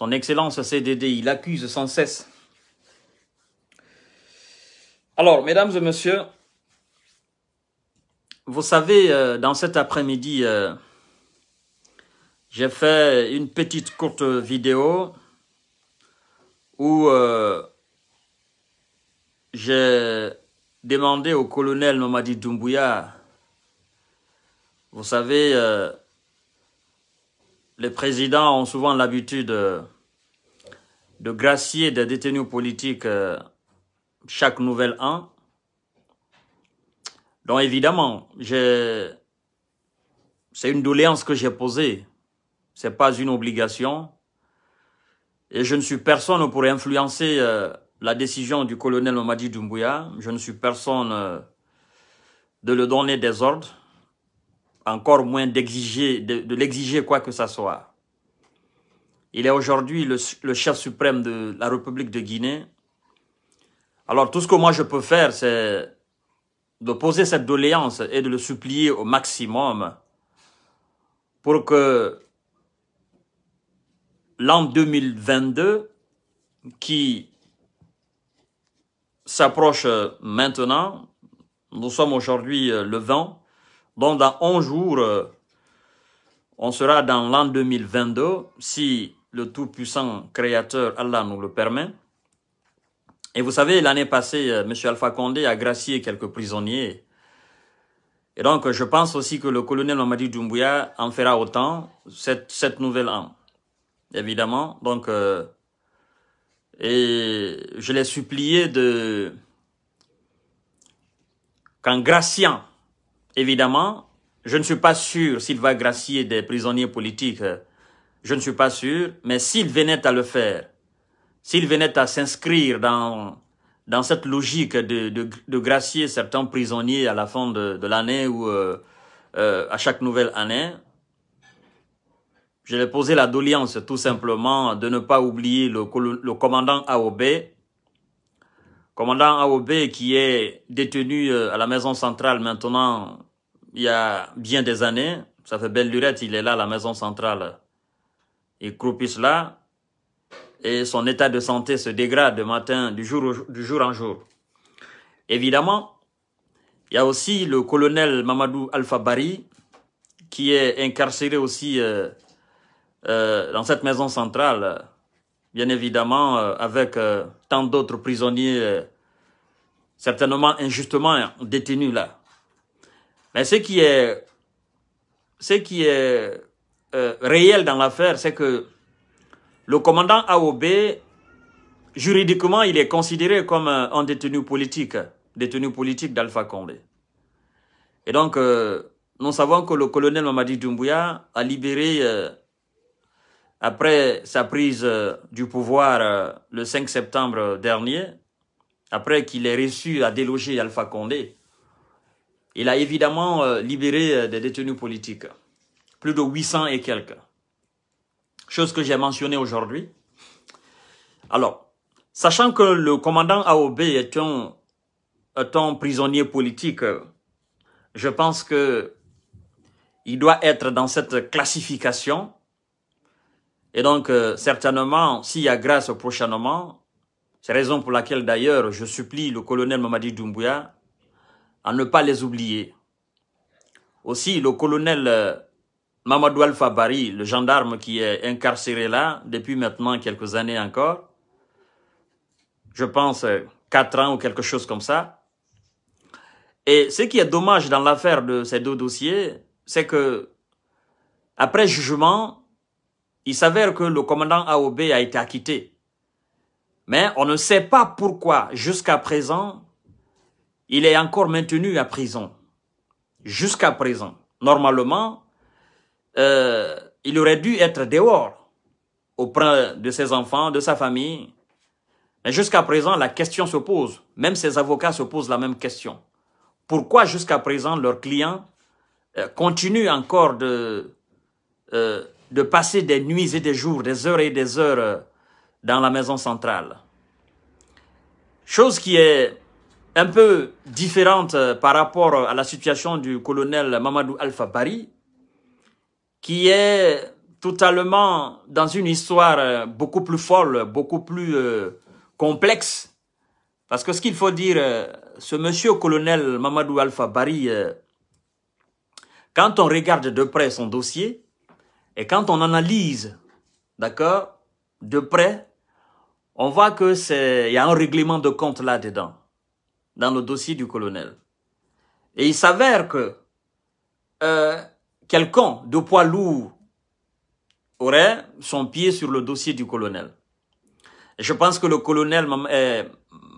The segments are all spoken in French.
Son Excellence CDD, il accuse sans cesse. Alors, mesdames et messieurs, vous savez, euh, dans cet après-midi, euh, j'ai fait une petite courte vidéo où euh, j'ai demandé au colonel Nomadi Doumbouya, vous savez, les présidents ont souvent l'habitude euh, de gracier des détenus politiques euh, chaque nouvel an. Donc évidemment, c'est une doléance que j'ai posée. Ce n'est pas une obligation. Et je ne suis personne pour influencer euh, la décision du colonel Madi Doumbouya. Je ne suis personne de le donner des ordres encore moins d'exiger, de, l'exiger quoi que ce soit. Il est aujourd'hui le, chef suprême de la République de Guinée. Alors tout ce que moi je peux faire, c'est de poser cette doléance et de le supplier au maximum pour que l'an 2022, qui s'approche maintenant, nous sommes aujourd'hui euh, le 20, donc dans 11 jours, euh, on sera dans l'an 2022, si le Tout-Puissant Créateur Allah nous le permet. Et vous savez, l'année passée, euh, M. Alpha Condé a gracié quelques prisonniers. Et donc, je pense aussi que le colonel Mamadi Doumbouya en fera autant cette, cette nouvelle année. Évidemment. Donc, euh, et je l'ai supplié de, qu'en graciant évidemment, je ne suis pas sûr s'il va gracier des prisonniers politiques, je ne suis pas sûr, mais s'il venait à le faire, s'il venait à s'inscrire dans, dans cette logique de, de, gracier certains prisonniers à la fin de, l'année ou euh, euh, à chaque nouvelle année, je vais poser la doléance tout simplement de ne pas oublier le, le commandant AOB commandant Aobé qui est détenu euh, à la maison centrale maintenant il y a bien des années. Ça fait belle durée il est là à la maison centrale. Il croupit là et son état de santé se dégrade de matin, du jour, jour en jour. Évidemment, il y a aussi le colonel Mamadou Al-Fabari, qui est incarcéré aussi euh, euh, dans cette maison centrale bien évidemment, euh, avec euh, tant d'autres prisonniers, euh, certainement injustement détenus là. Mais ce qui est, ce qui est réel dans l'affaire, c'est que le commandant AOB, juridiquement, il est considéré comme un détenu politique, détenu politique d'Alpha Condé. Et donc, nous savons que le colonel Mamadi Doumbouya a libéré après sa prise euh, du pouvoir euh, le 5 septembre dernier, après qu'il ait reçu à déloger Alpha Condé, il a évidemment euh, libéré des détenus politiques, plus de 800 et quelques. Chose que j'ai mentionnée aujourd'hui. Alors, sachant que le commandant AOB est un, est un prisonnier politique, je pense que il doit être dans cette classification et donc, euh, certainement, s'il y a grâce prochainement, c'est raison pour laquelle d'ailleurs je supplie le colonel Mamadi Doumbouya à ne pas les oublier. Aussi, le colonel euh, Mamadou El Fabari, le gendarme qui est incarcéré là depuis maintenant quelques années encore, je pense euh, quatre ans ou quelque chose comme ça. Et ce qui est dommage dans l'affaire de ces deux dossiers, c'est que après jugement, il s'avère que le commandant AOB a été acquitté. Mais on ne sait pas pourquoi, jusqu'à présent, il est encore maintenu à prison. Jusqu'à présent. Normalement, euh, il aurait dû être dehors auprès de ses enfants, de sa famille. Mais jusqu'à présent, la question se pose. Même ses avocats se posent la même question. Pourquoi jusqu'à présent, leurs clients continue euh, continuent encore de... Euh, de passer des nuits et des jours, des heures et des heures euh, dans la maison centrale. Chose qui est un peu différente euh, par rapport à la situation du colonel Mamadou Alpha Bari, qui est totalement dans une histoire euh, beaucoup plus folle, beaucoup plus complexe. Parce que ce qu'il faut dire, ce monsieur colonel Mamadou Alpha Bari, quand on regarde de près son dossier, et quand on analyse, d'accord, de près, on voit que c'est, il y a un règlement de compte là-dedans, dans le dossier du colonel. Et il s'avère que euh, quelqu'un de poids lourd aurait son pied sur le dossier du colonel. je pense que le colonel euh,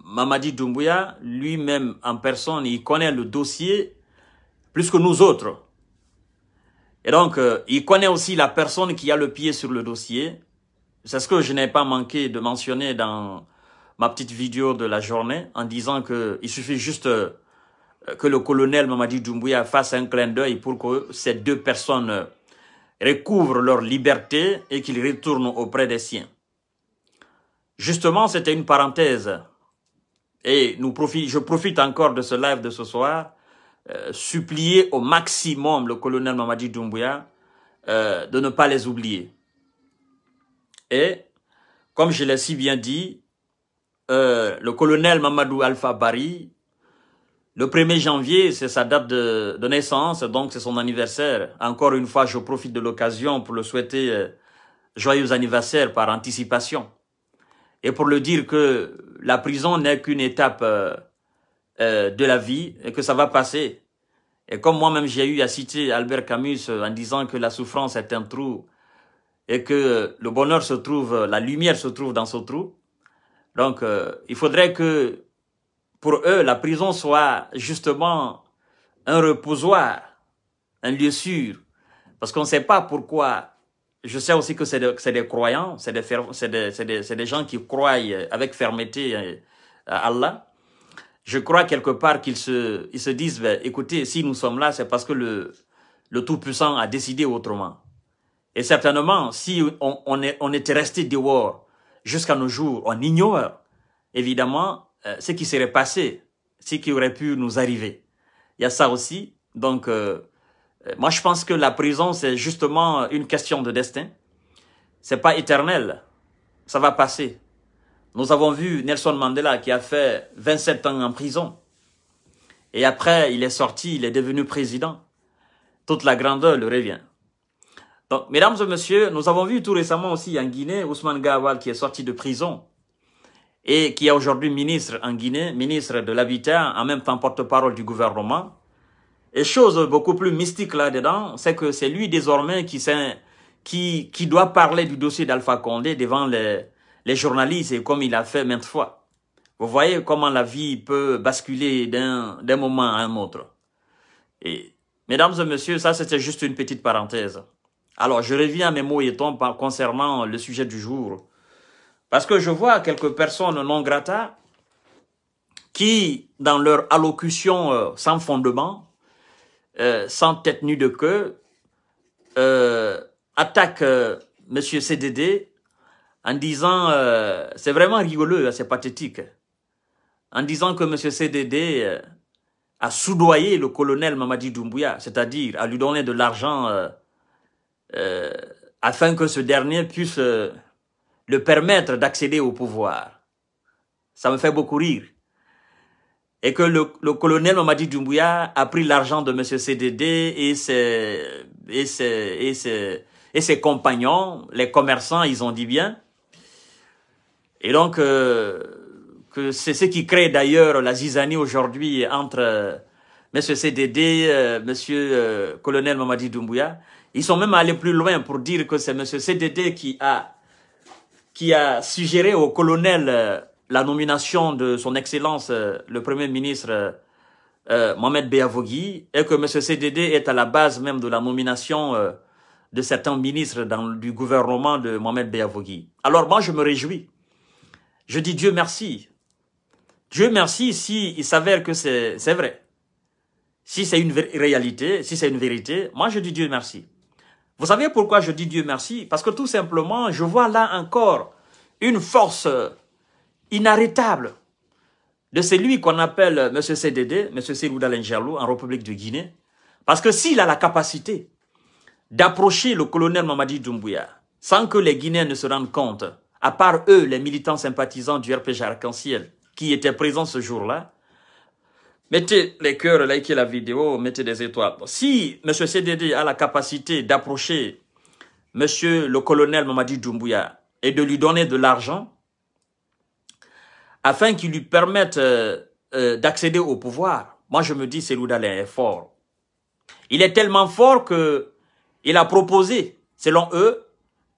Mamadi Doumbouya, lui-même en personne, il connaît le dossier plus que nous autres. Et donc, euh, il connaît aussi la personne qui a le pied sur le dossier. C'est ce que je n'ai pas manqué de mentionner dans ma petite vidéo de la journée, en disant qu'il suffit juste euh, que le colonel Mamadi Doumbouya fasse un clin d'œil pour que ces deux personnes euh, recouvrent leur liberté et qu'ils retournent auprès des siens. Justement, c'était une parenthèse. Et nous profite, je profite encore de ce live de ce soir euh, supplier au maximum le colonel Mamadi Doumbouya euh, de ne pas les oublier. Et, comme je l'ai si bien dit, euh, le colonel Mamadou Alpha Bari, le 1er janvier, c'est sa date de, de naissance, donc c'est son anniversaire. Encore une fois, je profite de l'occasion pour le souhaiter euh, joyeux anniversaire par anticipation. Et pour le dire que la prison n'est qu'une étape euh, de la vie et que ça va passer. Et comme moi-même j'ai eu à citer Albert Camus euh, en disant que la souffrance est un trou et que le bonheur se trouve, la lumière se trouve dans ce trou. Donc euh, il faudrait que pour eux la prison soit justement un reposoir, un lieu sûr. Parce qu'on ne sait pas pourquoi je sais aussi que c'est des croyants, c'est des, des, des, gens qui croient avec fermeté à Allah je crois quelque part qu'ils se, ils se disent, ben, écoutez, si nous sommes là, c'est parce que le, le Tout-Puissant a décidé autrement. Et certainement, si on, est, on était resté dehors jusqu'à nos jours, on ignore évidemment euh, ce qui serait passé, ce qui aurait pu nous arriver. Il y a ça aussi. Donc, euh, euh, moi, je pense que la prison, c'est justement une question de destin. C'est pas éternel. Ça va passer. Nous avons vu Nelson Mandela qui a fait 27 ans en prison. Et après, il est sorti, il est devenu président. Toute la grandeur lui revient. Donc, mesdames et messieurs, nous avons vu tout récemment aussi en Guinée Ousmane Gawal qui est sorti de prison et qui est aujourd'hui ministre en Guinée, ministre de l'Habitat, en même temps porte-parole du gouvernement. Et chose beaucoup plus mystique là-dedans, c'est que c'est lui désormais qui, qui, qui doit parler du dossier d'Alpha Condé devant les, les journalistes, et comme il a fait maintes fois. Vous voyez comment la vie peut basculer d'un moment à un autre. Et, mesdames et messieurs, ça c'était juste une petite parenthèse. Alors, je reviens à mes mots et temps concernant le sujet du jour. Parce que je vois quelques personnes non grata qui, dans leur allocution euh, sans fondement, euh, sans tête nue de queue, euh, attaquent euh, M. CDD en disant, euh, c'est vraiment rigolo, hein, c'est pathétique, en disant que M. CDD euh, a soudoyé le colonel Mamadi Doumbouya, c'est-à-dire à lui donner de l'argent euh, afin que ce dernier puisse le permettre d'accéder au pouvoir. Ça me fait beaucoup rire. Et que le, colonel Mamadi Doumbouya a pris l'argent de M. CDD et et et ses compagnons, les commerçants, ils ont dit bien, et donc, euh, que c'est ce qui crée d'ailleurs la zizanie aujourd'hui entre M. CDD, euh, M. Euh, euh, colonel Mamadi Doumbouya. Ils sont même allés plus loin pour dire que c'est M. CDD qui a, qui a suggéré au colonel la nomination de son Excellence le Premier ministre Mohamed Beyavogui et que M. CDD est à la base même de la nomination de certains ministres dans, du gouvernement de Mohamed Beyavogui. Alors moi, je me réjouis je dis Dieu merci. Dieu merci s'il il s'avère que c'est vrai. Si c'est une réalité, si c'est une vérité, moi je dis Dieu merci. Vous savez pourquoi je dis Dieu merci Parce que tout simplement, je vois là encore une force inarrêtable de celui qu'on appelle M. CDD, M. Serouda en République de Guinée. Parce que s'il a la capacité d'approcher le colonel Mamadi Doumbouya, sans que les Guinéens ne se rendent compte, à part eux, les militants sympathisants du RPG Arc-en-Ciel, qui étaient présents ce jour-là, mettez les cœurs, likez la vidéo, mettez des étoiles. Si M. CDD a la capacité d'approcher M. le colonel Mamadi Doumbouya et de lui donner de l'argent, afin qu'il lui permette euh, euh, d'accéder au pouvoir, moi je me dis, c'est est fort. Il est tellement fort que il a proposé, selon eux,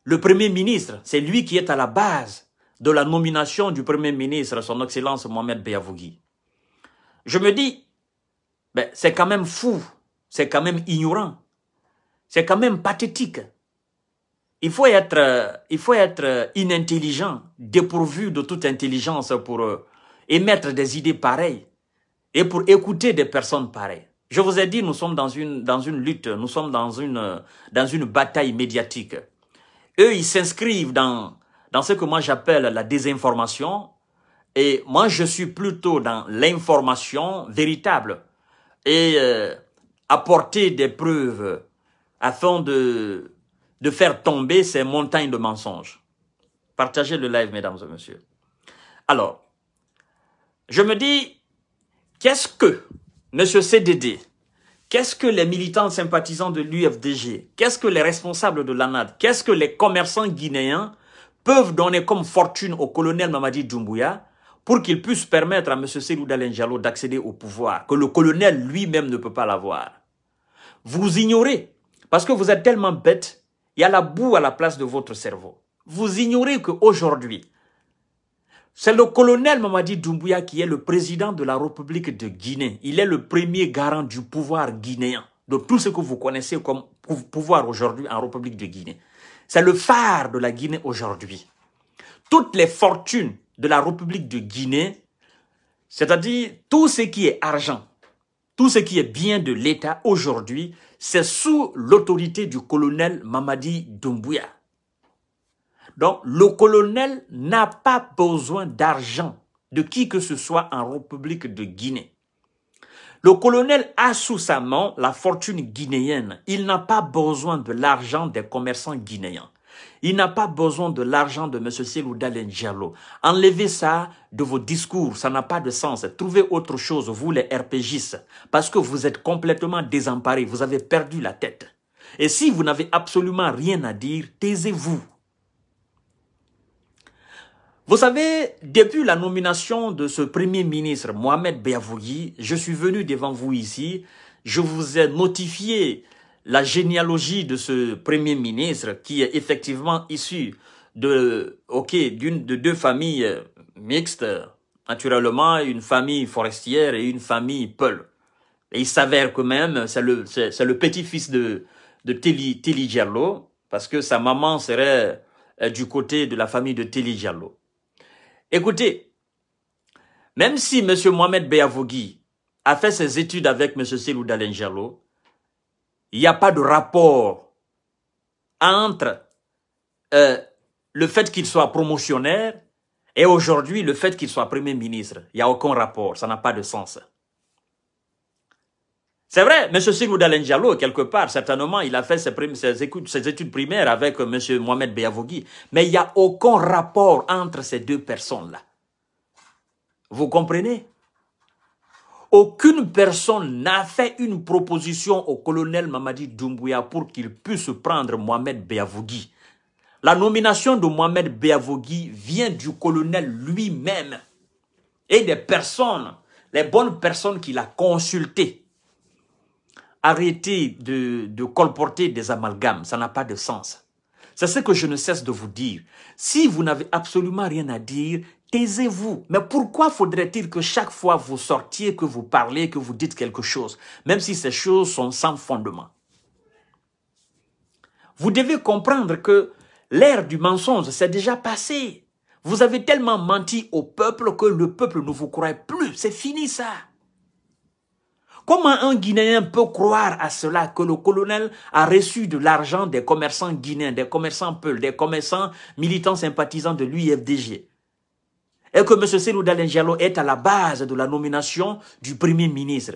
le Premier ministre, c'est lui qui est à la base de la nomination du Premier ministre, son Excellence Mohamed Beyavougui. Je me dis, ben, c'est quand même fou, c'est quand même ignorant, c'est quand même pathétique. Il faut être, il faut être inintelligent, dépourvu de toute intelligence pour euh, émettre des idées pareilles et pour écouter des personnes pareilles. Je vous ai dit, nous sommes dans une, dans une lutte, nous sommes dans une, euh, dans une bataille médiatique. Eux, ils s'inscrivent dans, dans ce que moi j'appelle la désinformation. Et moi, je suis plutôt dans l'information véritable. Et euh, apporter des preuves afin de, de faire tomber ces montagnes de mensonges. Partagez le live, mesdames et messieurs. Alors, je me dis, qu'est-ce que M. CDD, Qu'est-ce que les militants sympathisants de l'UFDG, qu'est-ce que les responsables de l'ANAD, qu'est-ce que les commerçants guinéens peuvent donner comme fortune au colonel Mamadi Doumbouya pour qu'il puisse permettre à M. Selou Dalenjalo d'accéder au pouvoir, que le colonel lui-même ne peut pas l'avoir. Vous ignorez, parce que vous êtes tellement bête, il y a la boue à la place de votre cerveau. Vous ignorez qu'aujourd'hui, c'est le colonel Mamadi Doumbouya qui est le président de la République de Guinée. Il est le premier garant du pouvoir guinéen, de tout ce que vous connaissez comme pouvoir aujourd'hui en République de Guinée. C'est le phare de la Guinée aujourd'hui. Toutes les fortunes de la République de Guinée, c'est-à-dire tout ce qui est argent, tout ce qui est bien de l'État aujourd'hui, c'est sous l'autorité du colonel Mamadi Doumbouya. Donc, le colonel n'a pas besoin d'argent de qui que ce soit en République de Guinée. Le colonel a sous sa main la fortune guinéenne. Il n'a pas besoin de l'argent des commerçants guinéens. Il n'a pas besoin de l'argent de M. Silou Diallo. Enlevez ça de vos discours, ça n'a pas de sens. Trouvez autre chose, vous les RPGs, parce que vous êtes complètement désemparés, vous avez perdu la tête. Et si vous n'avez absolument rien à dire, taisez-vous. Vous savez, depuis la nomination de ce Premier ministre Mohamed Beyavoui, je suis venu devant vous ici, je vous ai notifié la généalogie de ce Premier ministre qui est effectivement issu de, ok, d'une, de deux familles mixtes, naturellement, une famille forestière et une famille Peul. Et il s'avère que même, c'est le, c'est, le petit-fils de, de Teli, parce que sa maman serait euh, du côté de la famille de Teli Diallo. Écoutez, même si M. Mohamed Beyavogui a fait ses études avec M. Selou il n'y a pas de rapport entre euh, le fait qu'il soit promotionnaire et aujourd'hui le fait qu'il soit Premier ministre. Il n'y a aucun rapport, ça n'a pas de sens. C'est vrai, M. Sigouda Diallo, quelque part, certainement, il a fait ses, ses études primaires avec euh, M. Mohamed Beyavogui. Mais il n'y a aucun rapport entre ces deux personnes-là. Vous comprenez Aucune personne n'a fait une proposition au colonel Mamadi Doumbouya pour qu'il puisse prendre Mohamed Beyavogui. La nomination de Mohamed Beyavogui vient du colonel lui-même et des personnes, les bonnes personnes qu'il a consultées Arrêtez de, de colporter des amalgames, ça n'a pas de sens. C'est ce que je ne cesse de vous dire. Si vous n'avez absolument rien à dire, taisez-vous. Mais pourquoi faudrait-il que chaque fois vous sortiez, que vous parlez, que vous dites quelque chose, même si ces choses sont sans fondement Vous devez comprendre que l'ère du mensonge s'est déjà passée. Vous avez tellement menti au peuple que le peuple ne vous croit plus. C'est fini ça. Comment un Guinéen peut croire à cela que le colonel a reçu de l'argent des commerçants guinéens, des commerçants peuls, des commerçants militants sympathisants de l'UFDG et que M. Selou Diallo est à la base de la nomination du Premier ministre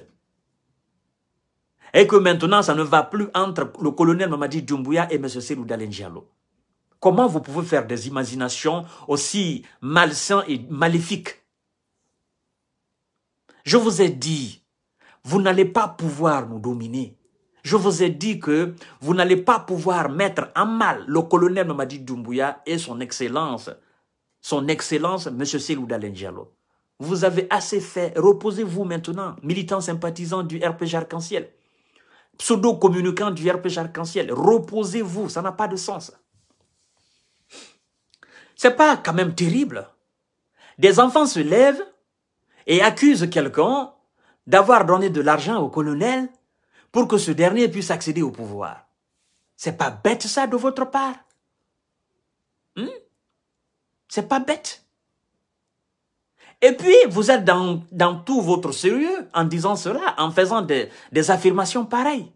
et que maintenant ça ne va plus entre le colonel Mamadi Doumbouya et M. Selou Comment vous pouvez faire des imaginations aussi malsaines et maléfiques Je vous ai dit vous n'allez pas pouvoir nous dominer. Je vous ai dit que vous n'allez pas pouvoir mettre en mal le colonel Mamadi Doumbouya et son excellence, son excellence, M. Selouda Vous avez assez fait. Reposez-vous maintenant, militant sympathisant du RPG Arc-en-Ciel, pseudo communicant du RPG Arc-en-Ciel. Reposez-vous, ça n'a pas de sens. C'est pas quand même terrible. Des enfants se lèvent et accusent quelqu'un d'avoir donné de l'argent au colonel pour que ce dernier puisse accéder au pouvoir. C'est pas bête ça de votre part. Ce hmm? C'est pas bête. Et puis, vous êtes dans, tout votre sérieux en disant cela, en faisant des, affirmations pareilles.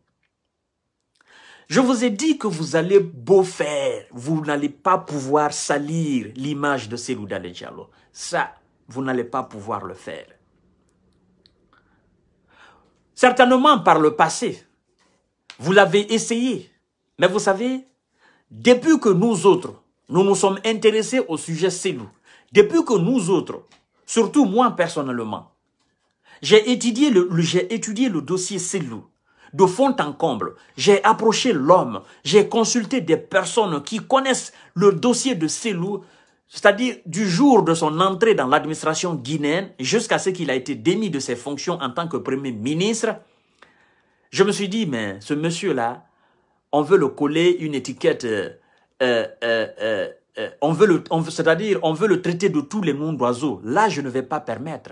Je vous ai dit que vous allez beau faire, vous n'allez pas pouvoir salir l'image de Selouda de Diallo. Ça, vous n'allez pas pouvoir le faire. Certainement par le passé, vous l'avez essayé. Mais vous savez, depuis que nous autres, nous nous sommes intéressés au sujet CELU, depuis que nous autres, surtout moi personnellement, j'ai étudié le, j'ai étudié le dossier CELU de fond en comble. J'ai approché l'homme, j'ai consulté des personnes qui connaissent le dossier de Célou, c'est-à-dire du jour de son entrée dans l'administration guinéenne jusqu'à ce qu'il a été démis de ses fonctions en tant que Premier ministre, je me suis dit, mais ce monsieur-là, on veut le coller une étiquette, euh, euh, euh, on veut c'est-à-dire on veut le traiter de tous les mondes d'oiseaux. Là, je ne vais pas permettre.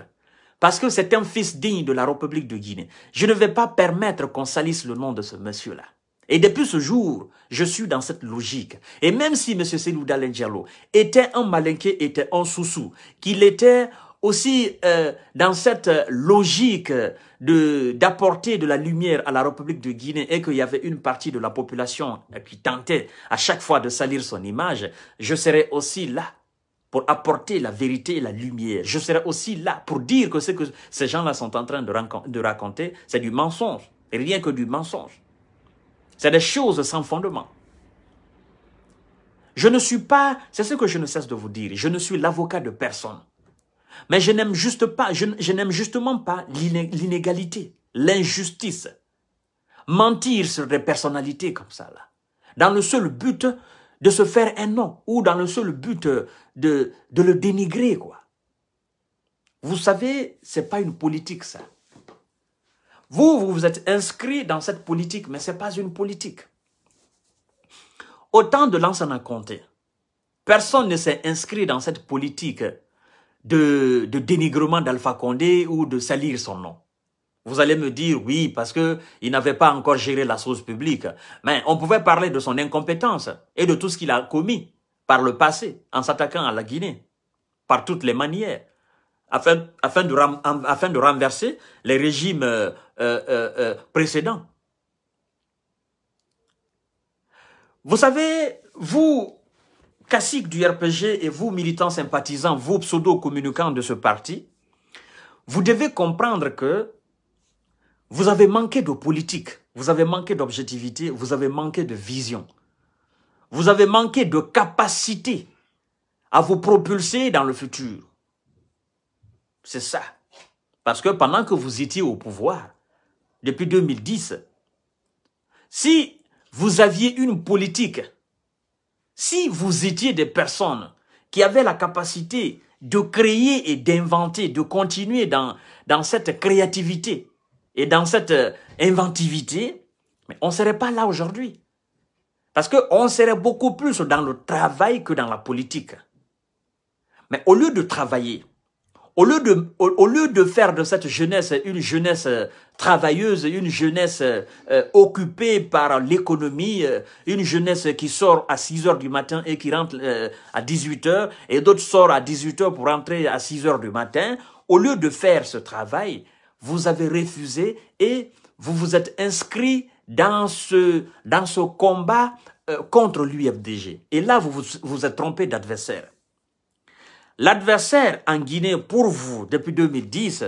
Parce que c'est un fils digne de la République de Guinée. Je ne vais pas permettre qu'on salisse le nom de ce monsieur-là. Et depuis ce jour, je suis dans cette logique. Et même si M. Selou Dalengelo était un malinqué, était un soussou, qu'il était aussi euh, dans cette logique de d'apporter de la lumière à la République de Guinée et qu'il y avait une partie de la population qui tentait à chaque fois de salir son image, je serais aussi là pour apporter la vérité et la lumière. Je serai aussi là pour dire que ce que ces gens-là sont en train de, de raconter, c'est du mensonge, et rien que du mensonge. C'est des choses sans fondement. Je ne suis pas, c'est ce que je ne cesse de vous dire, je ne suis l'avocat de personne. Mais je n'aime juste pas, je, n'aime justement pas l'inégalité, l'injustice. Mentir sur des personnalités comme ça, là. Dans le seul but de se faire un nom ou dans le seul but de, de le dénigrer, quoi. Vous savez, c'est pas une politique, ça. Vous, vous vous êtes inscrit dans cette politique, mais ce n'est pas une politique. Autant de l'ancien compté. personne ne s'est inscrit dans cette politique de, dénigrement d'Alpha Condé ou de salir son nom. Vous allez me dire oui parce que il n'avait pas encore géré la source publique, mais on pouvait parler de son incompétence et de tout ce qu'il a commis par le passé en s'attaquant à la Guinée par toutes les manières afin, afin, de, afin de renverser les régimes euh, euh, euh, précédents. Vous savez, vous, classiques du RPG et vous, militants sympathisants, vous, pseudo-communicants de ce parti, vous devez comprendre que vous avez manqué de politique, vous avez manqué d'objectivité, vous avez manqué de vision. Vous avez manqué de capacité à vous propulser dans le futur. C'est ça. Parce que pendant que vous étiez au pouvoir, depuis 2010, si vous aviez une politique, si vous étiez des personnes qui avaient la capacité de créer et d'inventer, de continuer dans, dans cette créativité et dans cette euh, inventivité, mais on ne serait pas là aujourd'hui. Parce qu'on serait beaucoup plus dans le travail que dans la politique. Mais au lieu de travailler, au lieu, de, au, lieu de faire de cette jeunesse une jeunesse euh, travailleuse, une jeunesse euh, euh, occupée par l'économie, une jeunesse qui sort à 6 heures du matin et qui rentre à 18 heures, et d'autres sortent à 18 heures pour rentrer à 6 heures du matin, au lieu de faire ce travail, vous avez refusé et vous vous êtes inscrit dans ce, dans ce combat contre l'UFDG. Et là, vous, vous êtes trompé d'adversaire. L'adversaire en Guinée pour vous depuis 2010,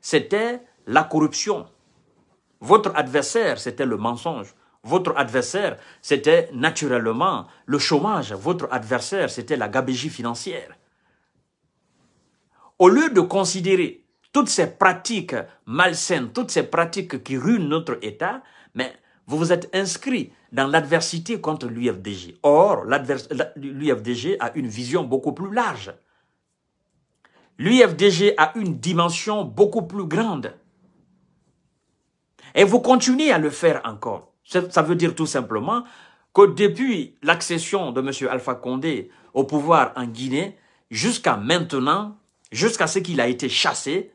c'était la corruption. Votre adversaire, c'était le mensonge. Votre adversaire, c'était naturellement le chômage. Votre adversaire, c'était la gabégie financière. Au lieu de considérer toutes ces pratiques malsaines, toutes ces pratiques qui ruinent notre État, mais vous vous êtes inscrit dans l'adversité contre l'UFDG. Or, l'UFDG a une vision beaucoup plus large l'UFDG a une dimension beaucoup plus grande. Et vous continuez à le faire encore. Ça veut dire tout simplement que depuis l'accession de M. Alpha Condé au pouvoir en Guinée, jusqu'à maintenant, jusqu'à ce qu'il a été chassé,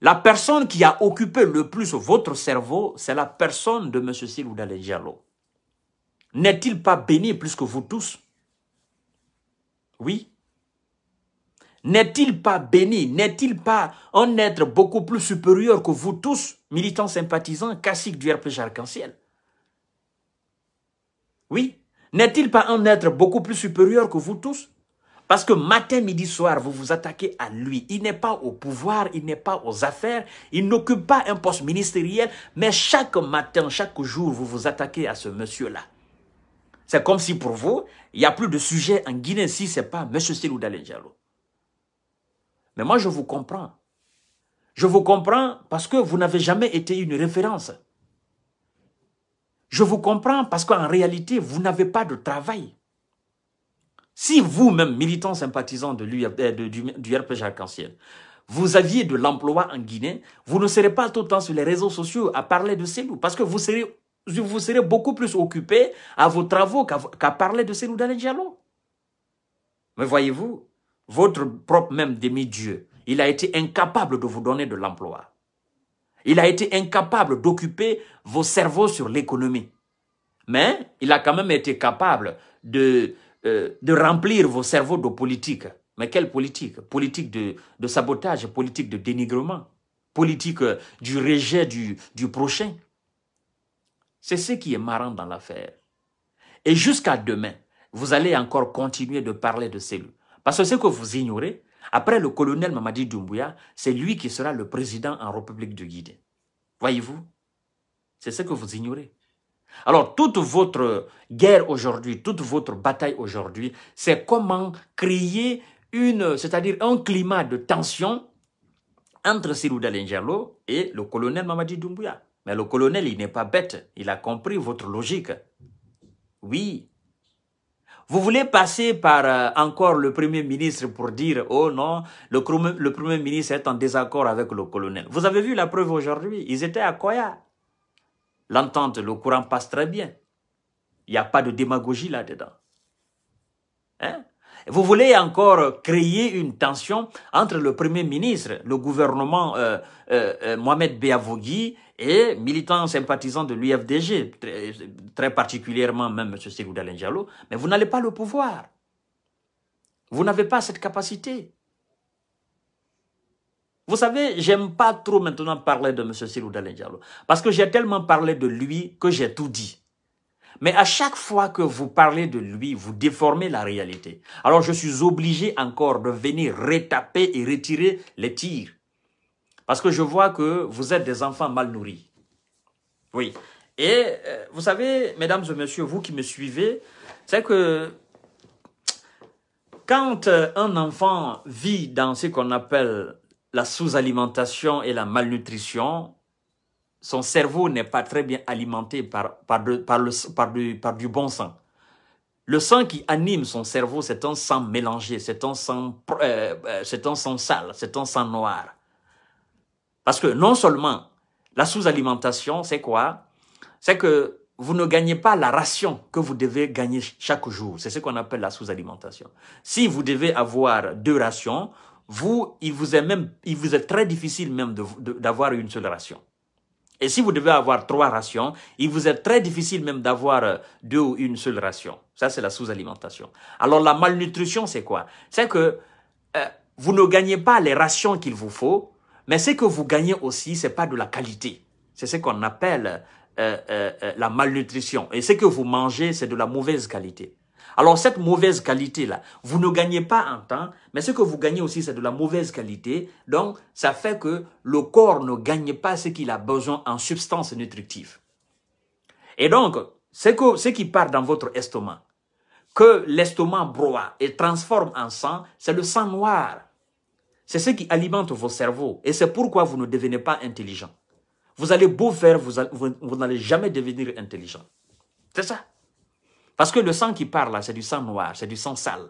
la personne qui a occupé le plus votre cerveau, c'est la personne de M. Siloudale Diallo. N'est-il pas béni plus que vous tous Oui. N'est-il pas béni N'est-il pas un être beaucoup plus supérieur que vous tous, militants, sympathisants, classiques du RPG Arc-en-Ciel Oui. N'est-il pas un être beaucoup plus supérieur que vous tous Parce que matin, midi, soir, vous vous attaquez à lui. Il n'est pas au pouvoir, il n'est pas aux affaires, il n'occupe pas un poste ministériel, mais chaque matin, chaque jour, vous vous attaquez à ce monsieur-là. C'est comme si pour vous, il n'y a plus de sujet en Guinée si ce n'est pas M. Selou Diallo. Mais moi, je vous comprends. Je vous comprends parce que vous n'avez jamais été une référence. Je vous comprends parce qu'en réalité, vous n'avez pas de travail. Si vous-même, militant sympathisant de euh, du, RPG Arc-en-Ciel, vous aviez de l'emploi en Guinée, vous ne serez pas tout le temps sur les réseaux sociaux à parler de loups parce que vous serez, beaucoup plus occupé à vos travaux qu'à parler de ces dans les Mais voyez-vous, votre propre même demi-dieu, il a été incapable de vous donner de l'emploi. Il a été incapable d'occuper vos cerveaux sur l'économie. Mais il a quand même été capable de, euh, de remplir vos cerveaux de politique. Mais quelle politique Politique de, sabotage, politique de dénigrement, politique euh, du rejet du, du prochain. C'est ce qui est marrant dans l'affaire. Et jusqu'à demain, vous allez encore continuer de parler de cellules. Parce que ce que vous ignorez, après le colonel Mamadi Doumbouya, c'est lui qui sera le président en République de Guinée. Voyez-vous C'est ce que vous ignorez. Alors, toute votre guerre aujourd'hui, toute votre bataille aujourd'hui, c'est comment créer une, c'est-à-dire un climat de tension entre Sirou Dalengerlo et le colonel Mamadi Doumbouya. Mais le colonel, il n'est pas bête. Il a compris votre logique. Oui, vous voulez passer par euh, encore le Premier ministre pour dire, oh non, le, le, Premier ministre est en désaccord avec le colonel. Vous avez vu la preuve aujourd'hui, ils étaient à Koya. L'entente, le courant passe très bien. Il n'y a pas de démagogie là-dedans. Hein? Vous voulez encore créer une tension entre le Premier ministre, le gouvernement euh, euh, euh, Mohamed Beavogui et militants sympathisants de l'UFDG, très, particulièrement même M. Sirou Diallo, mais vous n'allez pas le pouvoir. Vous n'avez pas cette capacité. Vous savez, j'aime pas trop maintenant parler de M. Sirou Diallo parce que j'ai tellement parlé de lui que j'ai tout dit. Mais à chaque fois que vous parlez de lui, vous déformez la réalité. Alors je suis obligé encore de venir retaper et retirer les tirs. Parce que je vois que vous êtes des enfants mal nourris. Oui. Et euh, vous savez, mesdames et messieurs, vous qui me suivez, c'est que quand euh, un enfant vit dans ce qu'on appelle la sous-alimentation et la malnutrition, son cerveau n'est pas très bien alimenté par, par, par, par, du, bon sang. Le sang qui anime son cerveau, c'est un sang mélangé, c'est un sang, euh, euh, un sang sale, c'est un sang noir. Parce que non seulement la sous-alimentation, c'est quoi C'est que vous ne gagnez pas la ration que vous devez gagner chaque jour. C'est ce qu'on appelle la sous-alimentation. Si vous devez avoir deux rations, vous, il vous est même, il vous est très difficile même d'avoir une seule ration. Et si vous devez avoir trois rations, il vous est très difficile même d'avoir euh, deux ou une seule ration. Ça, c'est la sous-alimentation. Alors la malnutrition, c'est quoi C'est que euh, vous ne gagnez pas les rations qu'il vous faut, mais ce que vous gagnez aussi, n'est pas de la qualité. C'est ce qu'on appelle euh, la malnutrition. Et ce que vous mangez, c'est de la mauvaise qualité. Alors cette mauvaise qualité-là, vous ne gagnez pas en temps, mais ce que vous gagnez aussi, c'est de la mauvaise qualité. Donc, ça fait que le corps ne gagne pas ce qu'il a besoin en substances nutritives. Et donc, que, ce qui part dans votre estomac, que l'estomac broie et transforme en sang, c'est le sang noir. C'est ce qui alimente vos cerveaux. Et c'est pourquoi vous ne devenez pas intelligent. Vous allez beau faire, vous n'allez jamais devenir intelligent. C'est ça. Parce que le sang qui parle, là, c'est du sang noir, c'est du sang sale.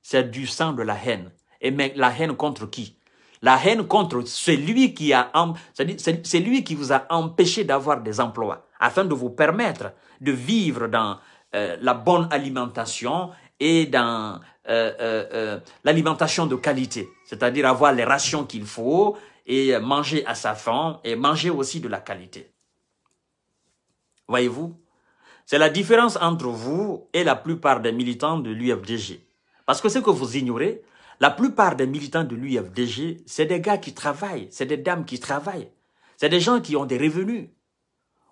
C'est du sang de la haine. Et mais la haine contre qui La haine contre celui qui, a, qui vous a empêché d'avoir des emplois, afin de vous permettre de vivre dans euh, la bonne alimentation et dans euh, euh, l'alimentation de qualité, c'est-à-dire avoir les rations qu'il faut et manger à sa faim et manger aussi de la qualité. Voyez-vous c'est la différence entre vous et la plupart des militants de l'UFDG. Parce que ce que vous ignorez, la plupart des militants de l'UFDG, c'est des gars qui travaillent, c'est des dames qui travaillent, c'est des gens qui ont des revenus.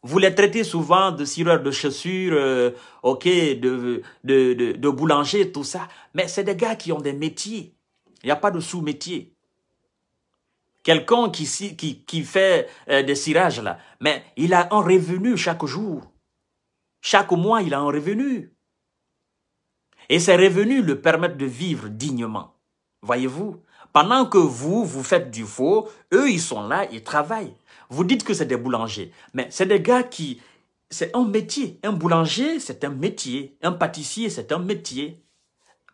Vous les traitez souvent de sireurs de chaussures, euh, ok, de, de, de, boulanger, tout ça. Mais c'est des gars qui ont des métiers. Il n'y a pas de sous-métier. Quelqu'un qui, qui, qui fait euh, des cirages, là, mais il a un revenu chaque jour. Chaque mois, il a un revenu. Et ces revenus le permettent de vivre dignement. Voyez-vous Pendant que vous, vous faites du faux, eux, ils sont là, ils travaillent. Vous dites que c'est des boulangers, mais c'est des gars qui... C'est un métier. Un boulanger, c'est un métier. Un pâtissier, c'est un métier.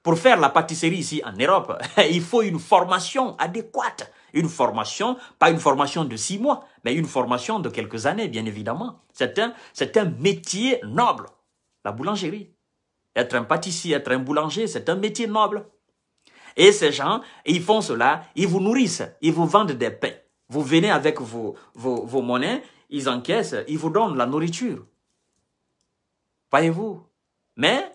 Pour faire la pâtisserie ici en Europe, il faut une formation adéquate. Une formation, pas une formation de six mois, mais une formation de quelques années, bien évidemment. C'est un, c'est un métier noble, la boulangerie. Être un pâtissier, être un boulanger, c'est un métier noble. Et ces gens, ils font cela, ils vous nourrissent, ils vous vendent des pains. Vous venez avec vos, vos, vos monnaies, ils encaissent, ils vous donnent la nourriture. Voyez-vous Mais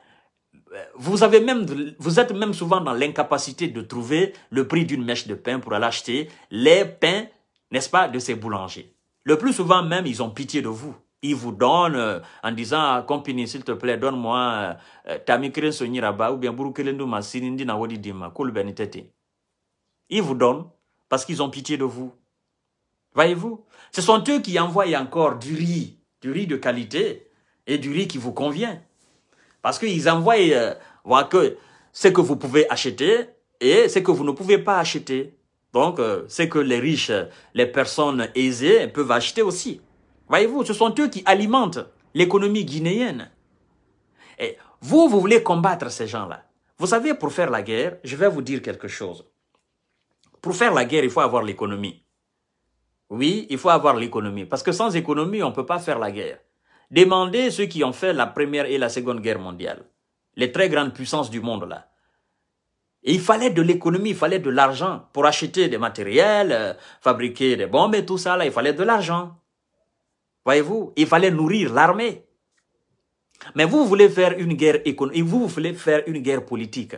euh, vous, avez même, vous êtes même souvent dans l'incapacité de trouver le prix d'une mèche de pain pour aller acheter les pains, n'est-ce pas, de ces boulangers. Le plus souvent même, ils ont pitié de vous. Ils vous donnent euh, en disant, Compini, ah, compagnie, s'il te plaît, donne-moi euh, Tamikirin Soniraba ou bien Masinindi wodi Dima, Benitete. Ils vous donnent parce qu'ils ont pitié de vous. Voyez-vous Ce sont eux qui envoient encore du riz, du riz de qualité et du riz qui vous convient. Parce qu'ils envoient euh, que ce que vous pouvez acheter et ce que vous ne pouvez pas acheter. Donc, c'est euh, ce que les riches, les personnes aisées peuvent acheter aussi. Voyez-vous, ce sont eux qui alimentent l'économie guinéenne. Et vous, vous voulez combattre ces gens-là. Vous savez, pour faire la guerre, je vais vous dire quelque chose. Pour faire la guerre, il faut avoir l'économie. Oui, il faut avoir l'économie. Parce que sans économie, on ne peut pas faire la guerre. Demandez ceux qui ont fait la première et la seconde guerre mondiale. Les très grandes puissances du monde, là. il fallait de l'économie, il fallait de l'argent pour acheter des matériels, euh, fabriquer des bombes et tout ça, là. Il fallait de l'argent. Voyez-vous? Il fallait nourrir l'armée. Mais vous voulez faire une guerre économique, vous voulez faire une guerre politique.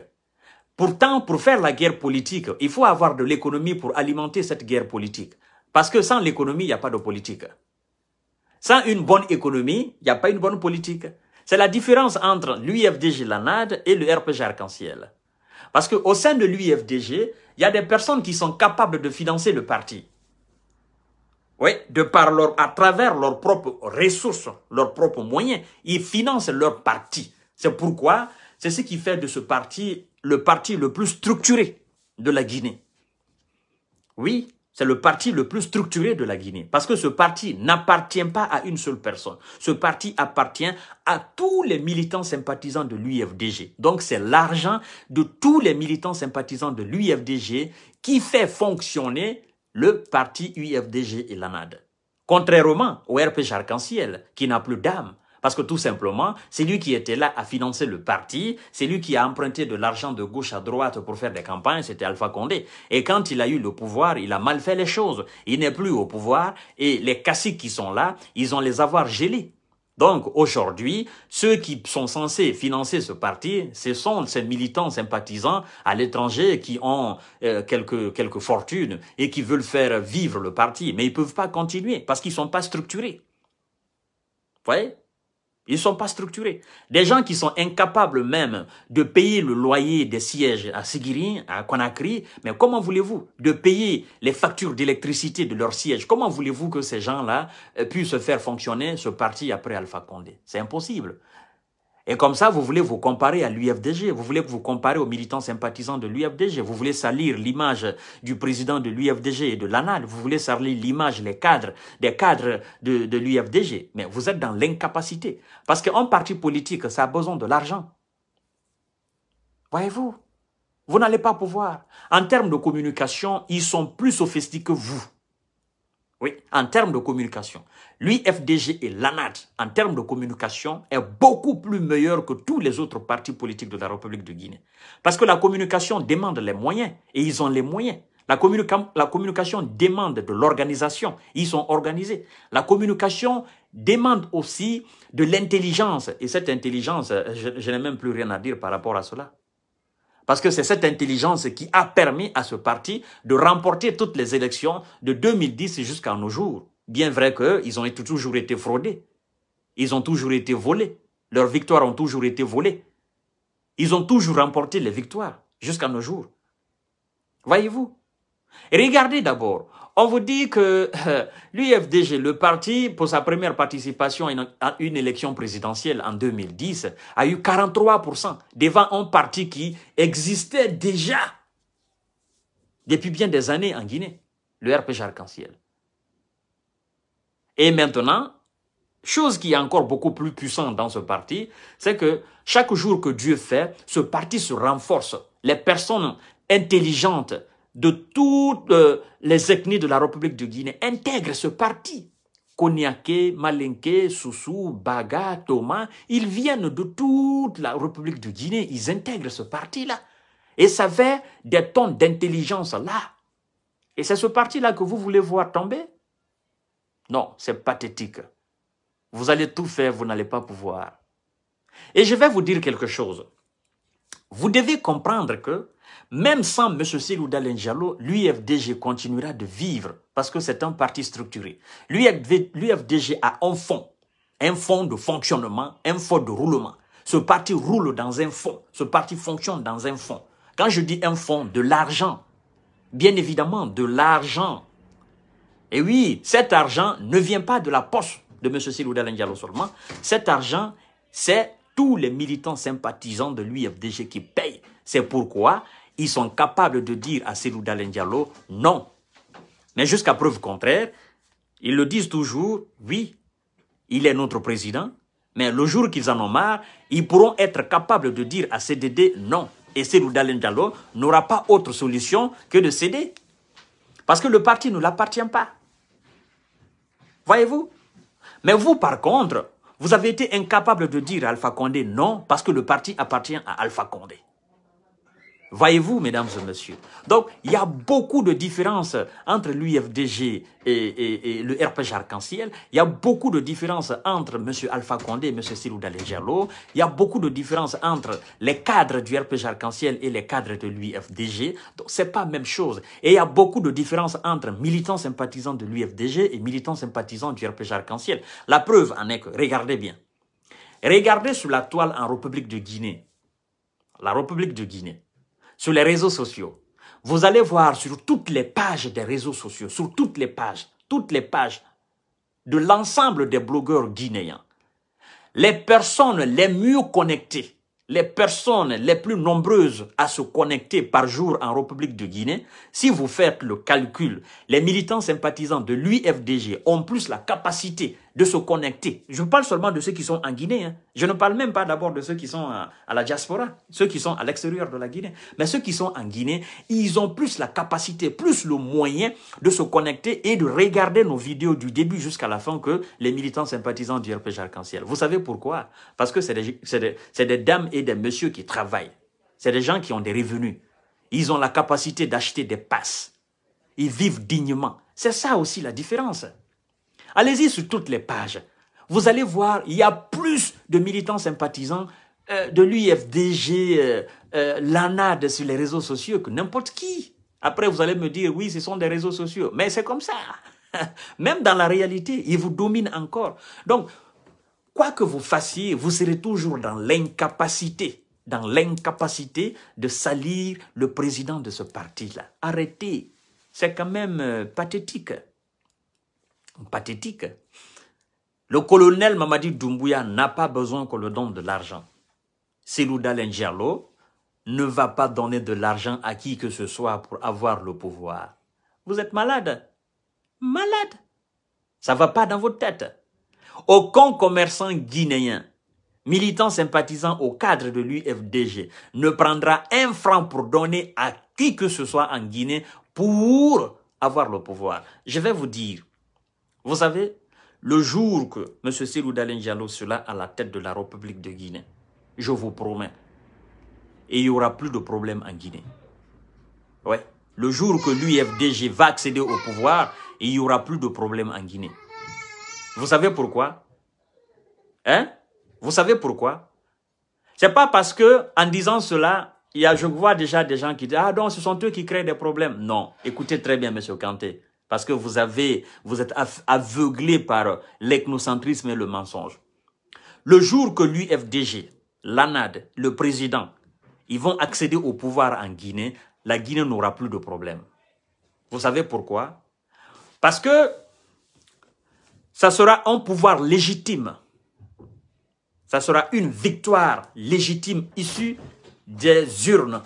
Pourtant, pour faire la guerre politique, il faut avoir de l'économie pour alimenter cette guerre politique. Parce que sans l'économie, il n'y a pas de politique. Sans une bonne économie, il n'y a pas une bonne politique. C'est la différence entre l'UFDG Lanade et le RPG Arc-en-Ciel. Parce qu'au sein de l'UFDG, il y a des personnes qui sont capables de financer le parti. Oui, de par leur, à travers leurs propres ressources, leurs propres moyens, ils financent leur parti. C'est pourquoi c'est ce qui fait de ce parti le parti le plus structuré de la Guinée. Oui, c'est le parti le plus structuré de la Guinée. Parce que ce parti n'appartient pas à une seule personne. Ce parti appartient à tous les militants sympathisants de l'UFDG. Donc c'est l'argent de tous les militants sympathisants de l'UFDG qui fait fonctionner le parti UFDG et l'ANAD. Contrairement au RP Arc-en-Ciel, qui n'a plus d'âme, parce que tout simplement, c'est lui qui était là à financer le parti, c'est lui qui a emprunté de l'argent de gauche à droite pour faire des campagnes, c'était Alpha Condé. Et quand il a eu le pouvoir, il a mal fait les choses. Il n'est plus au pouvoir et les caciques qui sont là, ils ont les avoir gelés. Donc aujourd'hui, ceux qui sont censés financer ce parti, ce sont ces militants sympathisants à l'étranger qui ont quelques, euh, quelques fortunes et qui veulent faire vivre le parti. Mais ils ne peuvent pas continuer parce qu'ils ne sont pas structurés. Vous voyez ils ne sont pas structurés. Des gens qui sont incapables même de payer le loyer des sièges à Sigiri, à Conakry, mais comment voulez-vous de payer les factures d'électricité de leur sièges Comment voulez-vous que ces gens-là euh, puissent faire fonctionner ce parti après Alpha Condé C'est impossible. Et comme ça, vous voulez vous comparer à l'UFDG, vous voulez vous comparer aux militants sympathisants de l'UFDG, vous voulez salir l'image du président de l'UFDG et de l'ANAL, vous voulez salir l'image, les cadres, des cadres de, l'UFDG. Mais vous êtes dans l'incapacité. Parce qu'un parti politique, ça a besoin de l'argent. Voyez-vous, vous, vous n'allez pas pouvoir. En termes de communication, ils sont plus sophistiqués que vous. Oui, en termes de communication. Lui, FDG et l'ANAD, en termes de communication, est beaucoup plus meilleur que tous les autres partis politiques de la République de Guinée. Parce que la communication demande les moyens, et ils ont les moyens. La, communication demande de l'organisation, ils sont organisés. La communication demande aussi de l'intelligence, et cette intelligence, je n'ai même plus rien à dire par rapport à cela. Parce que c'est cette intelligence qui a permis à ce parti de remporter toutes les élections de 2010 jusqu'à nos jours. Bien vrai qu'ils ont toujours été fraudés. Ils ont toujours été volés. Leurs victoires ont toujours été volées. Ils ont toujours remporté les victoires jusqu'à nos jours. Voyez-vous Regardez d'abord, on vous dit que euh, l'UFDG, le parti, pour sa première participation à une élection présidentielle en 2010, a eu 43% devant un parti qui existait déjà depuis bien des années en Guinée, le RPG Arc-en-Ciel. Et maintenant, chose qui est encore beaucoup plus puissante dans ce parti, c'est que chaque jour que Dieu fait, ce parti se renforce. Les personnes intelligentes, de toutes euh, les ethnies de la République de Guinée intègrent ce parti. Koniaké, Malinké, Soussou, Baga, Thomas, ils viennent de toute la République de Guinée, ils intègrent ce parti-là. Et ça fait des tons d'intelligence là. Et c'est ce parti-là que vous voulez voir tomber Non, c'est pathétique. Vous allez tout faire, vous n'allez pas pouvoir. Et je vais vous dire quelque chose. Vous devez comprendre que même sans M. Siloudal Dalenjalo, l'UFDG continuera de vivre parce que c'est un parti structuré. L'UFDG a un fonds, un fonds de fonctionnement, un fonds de roulement. Ce parti roule dans un fonds, ce parti fonctionne dans un fonds. Quand je dis un fond, de l'argent, bien évidemment, de l'argent. Et oui, cet argent ne vient pas de la poche de M. Siloudal Dalenjalo seulement. Cet argent, c'est tous les militants sympathisants de l'UFDG qui payent. C'est pourquoi ils sont capables de dire à Célou Diallo non. Mais jusqu'à preuve contraire, ils le disent toujours, oui, il est notre président, mais le jour qu'ils en ont marre, ils pourront être capables de dire à CDD non. Et Célou Diallo n'aura pas autre solution que de céder. Parce que le parti ne l'appartient pas. Voyez-vous Mais vous, par contre, vous avez été incapable de dire à Alpha Condé non parce que le parti appartient à Alpha Condé. Voyez-vous, mesdames et messieurs. Donc, il y a beaucoup de différences entre l'UFDG et, le RPG Arc-en-Ciel. Il y a beaucoup de différences entre M. Alpha Condé et M. Silou Gerlo. Il y a beaucoup de différences entre les cadres du RPG Arc-en-Ciel et les cadres de l'UFDG. Donc, c'est pas la même chose. Et il y a beaucoup de différences entre militants sympathisants de l'UFDG et militants sympathisants du RPG Arc-en-Ciel. La preuve en est que, regardez bien. Regardez sur la toile en République de Guinée. La République de Guinée sur les réseaux sociaux. Vous allez voir sur toutes les pages des réseaux sociaux, sur toutes les pages, toutes les pages de l'ensemble des blogueurs guinéens. Les personnes les mieux connectées, les personnes les plus nombreuses à se connecter par jour en République de Guinée, si vous faites le calcul, les militants sympathisants de l'UFDG ont plus la capacité de se connecter. Je parle seulement de ceux qui sont en Guinée. Hein. Je ne parle même pas d'abord de ceux qui sont euh, à, la diaspora, ceux qui sont à l'extérieur de la Guinée. Mais ceux qui sont en Guinée, ils ont plus la capacité, plus le moyen de se connecter et de regarder nos vidéos du début jusqu'à la fin que les militants sympathisants du RPG Arc-en-Ciel. Vous savez pourquoi Parce que c'est des, des, des dames et des messieurs qui travaillent. C'est des gens qui ont des revenus. Ils ont la capacité d'acheter des passes. Ils vivent dignement. C'est ça aussi la différence. Allez-y sur toutes les pages. Vous allez voir, il y a plus de militants sympathisants euh, de l'UFDG, euh, euh, l'ANAD sur les réseaux sociaux que n'importe qui. Après, vous allez me dire, oui, ce sont des réseaux sociaux. Mais c'est comme ça. Même dans la réalité, ils vous dominent encore. Donc, quoi que vous fassiez, vous serez toujours dans l'incapacité, dans l'incapacité de salir le président de ce parti-là. Arrêtez. C'est quand même euh, pathétique pathétique. Le colonel Mamadi Doumbouya n'a pas besoin qu'on le donne de l'argent. Selouda Lingerlo ne va pas donner de l'argent à qui que ce soit pour avoir le pouvoir. Vous êtes malade. Malade. Ça ne va pas dans votre tête. Aucun commerçant guinéen, militant sympathisant au cadre de l'UFDG, ne prendra un franc pour donner à qui que ce soit en Guinée pour avoir le pouvoir. Je vais vous dire, vous savez, le jour que M. Silou Diallo sera à la tête de la République de Guinée, je vous promets, il n'y aura plus de problèmes en Guinée. Ouais. Le jour que l'UFDG va accéder au pouvoir, il n'y aura plus de problèmes en Guinée. Vous savez pourquoi Hein Vous savez pourquoi C'est pas parce que en disant cela, il y a, je vois déjà des gens qui disent « Ah non, ce sont eux qui créent des problèmes. » Non, écoutez très bien, M. Kanté. Parce que vous avez, vous êtes aveuglé par l'ethnocentrisme et le mensonge. Le jour que l'UFDG, l'ANAD, le président, ils vont accéder au pouvoir en Guinée, la Guinée n'aura plus de problème. Vous savez pourquoi Parce que ça sera un pouvoir légitime. Ça sera une victoire légitime issue des urnes.